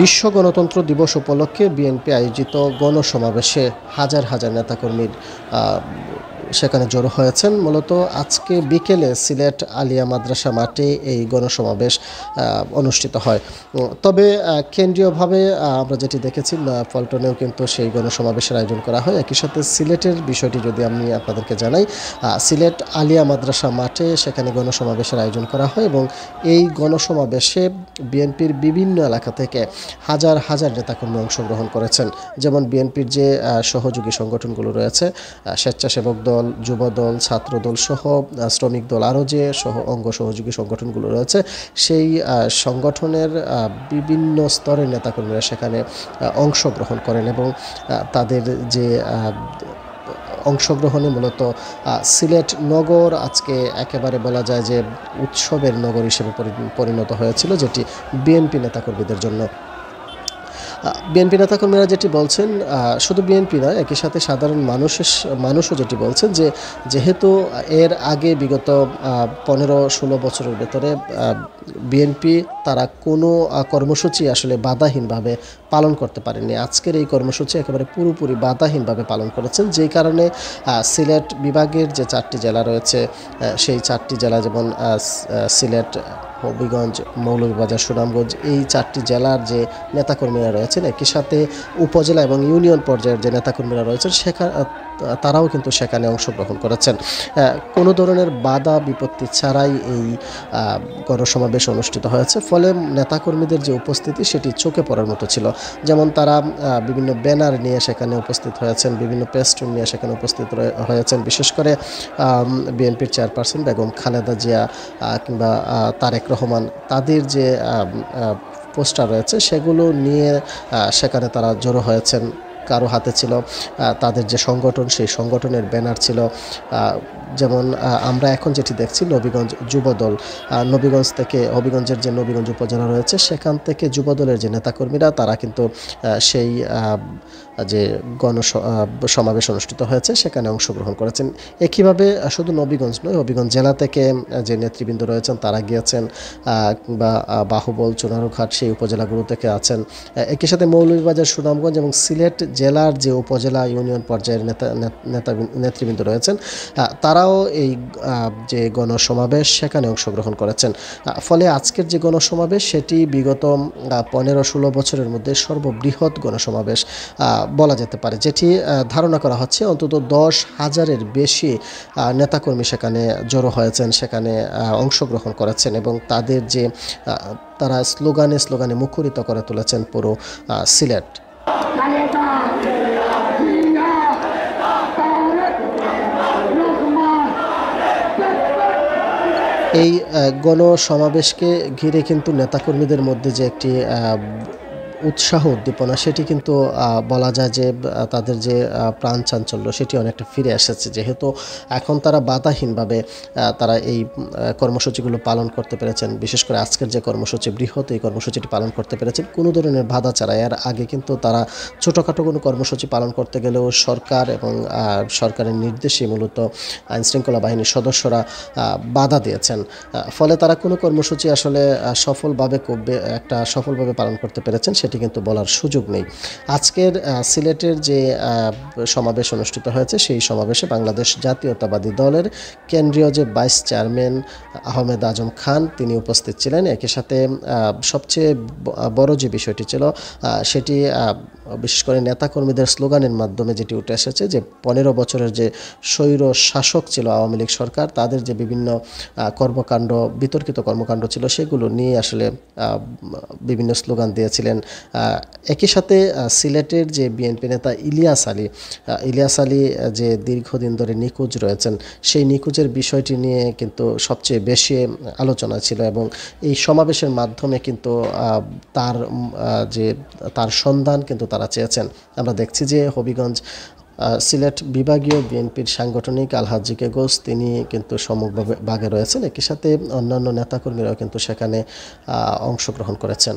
বিশ্ব গণতন্ত্র দিবস উপলক্ষে বিএনপি আয়োজিত গণসমাবেশে হাজার হাজার নেতাকর্মীর সেখানে জড়ো হয়েছেন মূলত আজকে বিকেলে সিলেট আলিয়া মাদ্রাসা মাঠে এই গণসমাবেশ অনুষ্ঠিত হয় তবে কেন্দ্রীয়ভাবে আমরা যেটি দেখেছি পল্টনেও কিন্তু সেই গণসমাবেশের আয়োজন করা হয় একই সাথে সিলেটের বিষয়টি যদি আমি আপনাদেরকে জানাই সিলেট আলিয়া মাদ্রাসা মাঠে সেখানে গণসমাবেশের আয়োজন করা হয় এবং এই গণসমাবেশে বিএনপির বিভিন্ন এলাকা থেকে হাজার হাজার নেতাকর্মী অংশগ্রহণ করেছেন যেমন বিএনপির যে সহযোগী সংগঠনগুলো রয়েছে স্বেচ্ছাসেবক দল দল যুব দল ছাত্র দল সহ শ্রমিক দল আরও যে সহ অঙ্গ সহযোগী সংগঠনগুলো রয়েছে সেই সংগঠনের বিভিন্ন স্তরের নেতাকর্মীরা সেখানে অংশগ্রহণ করেন এবং তাদের যে অংশগ্রহণে মূলত সিলেট নগর আজকে একেবারে বলা যায় যে উৎসবের নগর হিসেবে পরিণত হয়েছিল যেটি বিএনপি নেতাকর্মীদের জন্য বিএনপি নেতাকর্মীরা যেটি বলছেন শুধু বিএনপি নয় একই সাথে সাধারণ মানুষের মানুষও যেটি বলছেন যে যেহেতু এর আগে বিগত পনেরো ষোলো বছরের ভেতরে বিএনপি তারা কোনো কর্মসূচি আসলে বাধাহীনভাবে পালন করতে পারেনি আজকের এই কর্মসূচি একেবারে পুরোপুরি বাধাহীনভাবে পালন করেছেন যেই কারণে সিলেট বিভাগের যে চারটি জেলা রয়েছে সেই চারটি জেলা যেমন সিলেট হবিগঞ্জ মৌলভীবাজার সুনামগঞ্জ এই চারটি জেলার যে নেতাকর্মীরা রয়েছেন একই সাথে উপজেলা এবং ইউনিয়ন পর্যায়ের যে নেতাকর্মীরা রয়েছেন সেখানে তারাও কিন্তু সেখানে অংশগ্রহণ করেছেন কোনো ধরনের বাধা বিপত্তি ছাড়াই এই গণসমাবেশ অনুষ্ঠিত হয়েছে ফলে নেতাকর্মীদের যে উপস্থিতি সেটি চোখে পড়ার মতো ছিল যেমন তারা বিভিন্ন ব্যানার নিয়ে সেখানে উপস্থিত হয়েছেন বিভিন্ন পেস্টুন নিয়ে সেখানে উপস্থিত হয়েছেন বিশেষ করে বিএনপির চেয়ারপারসন বেগম খালেদা জিয়া কিংবা তারেক রহমান তাদের যে পোস্টার রয়েছে সেগুলো নিয়ে সেখানে তারা জড়ো হয়েছেন কারো হাতে ছিল তাদের যে সংগঠন সেই সংগঠনের ব্যানার ছিল যেমন আমরা এখন যেটি দেখছি নবীগঞ্জ যুবদল নবীগঞ্জ থেকে হবিগঞ্জের যে নবীগঞ্জ উপজেলা রয়েছে সেখান থেকে যুবদলের যে নেতাকর্মীরা তারা কিন্তু সেই যে গণ সমাবেশ অনুষ্ঠিত হয়েছে সেখানে অংশগ্রহণ করেছেন একইভাবে শুধু নবীগঞ্জ নয় হবিগঞ্জ জেলা থেকে যে নেতৃবৃন্দ রয়েছেন তারা গিয়েছেন বা বাহুবল চুনারুঘাট সেই উপজেলাগুলো থেকে আছেন একই সাথে মৌলভীবাজার সুনামগঞ্জ এবং সিলেট জেলার যে উপজেলা ইউনিয়ন পর্যায়ের নেতা নেতৃবৃন্দ রয়েছেন তারা তারাও এই যে গণসমাবেশ সেখানে অংশগ্রহণ করেছেন ফলে আজকের যে গণসমাবেশ সেটি বিগত পনেরো ষোলো বছরের মধ্যে সর্ববৃহৎ গণসমাবেশ বলা যেতে পারে যেটি ধারণা করা হচ্ছে অন্তত দশ হাজারের বেশি নেতাকর্মী সেখানে জড়ো হয়েছেন সেখানে অংশগ্রহণ করেছেন এবং তাদের যে তারা স্লোগানে স্লোগানে মুখরিত করে তুলেছেন পুরো সিলেট মানে এই গণসমাবেশকে ঘিরে কিন্তু নেতাকর্মীদের মধ্যে যে একটি উৎসাহ উদ্দীপনা সেটি কিন্তু বলা যায় যে তাদের যে প্রাণ চাঞ্চল্য সেটি অনেকটা ফিরে এসেছে যেহেতু এখন তারা বাধাহীনভাবে তারা এই কর্মসূচিগুলো পালন করতে পেরেছেন বিশেষ করে আজকের যে কর্মসূচি বৃহৎ এই কর্মসূচিটি পালন করতে পেরেছেন কোনো ধরনের বাধা ছাড়া এর আগে কিন্তু তারা ছোটোখাটো কোনো কর্মসূচি পালন করতে গেলেও সরকার এবং সরকারের নির্দেশে মূলত আইনশৃঙ্খলা বাহিনীর সদস্যরা বাধা দিয়েছেন ফলে তারা কোনো কর্মসূচি আসলে সফলভাবে একটা সফলভাবে পালন করতে পেরেছেন সে সেটি কিন্তু বলার সুযোগ নেই আজকের সিলেটের যে সমাবেশ অনুষ্ঠিত হয়েছে সেই সমাবেশে বাংলাদেশ জাতীয়তাবাদী দলের কেন্দ্রীয় যে ভাইস চেয়ারম্যান আহমেদ আজম খান তিনি উপস্থিত ছিলেন একই সাথে সবচেয়ে বড় যে বিষয়টি ছিল সেটি বিশেষ করে নেতাকর্মীদের স্লোগানের মাধ্যমে যেটি উঠে এসেছে যে পনেরো বছরের যে স্বৈর শাসক ছিল আওয়ামী লীগ সরকার তাদের যে বিভিন্ন কর্মকাণ্ড বিতর্কিত কর্মকাণ্ড ছিল সেগুলো নিয়ে আসলে বিভিন্ন স্লোগান দিয়েছিলেন একই সাথে সিলেটের যে বিএনপি নেতা ইলিয়াস আলী ইলিয়াস আলী যে দীর্ঘদিন ধরে নিখোঁজ রয়েছেন সেই নিখোঁজের বিষয়টি নিয়ে কিন্তু সবচেয়ে বেশি আলোচনা ছিল এবং এই সমাবেশের মাধ্যমে কিন্তু তার যে তার সন্ধান কিন্তু তার তারা চেয়েছেন আমরা দেখছি যে হবিগঞ্জ সিলেট বিভাগীয় বিএনপির সাংগঠনিক আলহাজিকে গোস তিনি কিন্তু সম্মুখভাবে ভাগে রয়েছেন একই সাথে অন্যান্য নেতাকর্মীরাও কিন্তু সেখানে অংশগ্রহণ করেছেন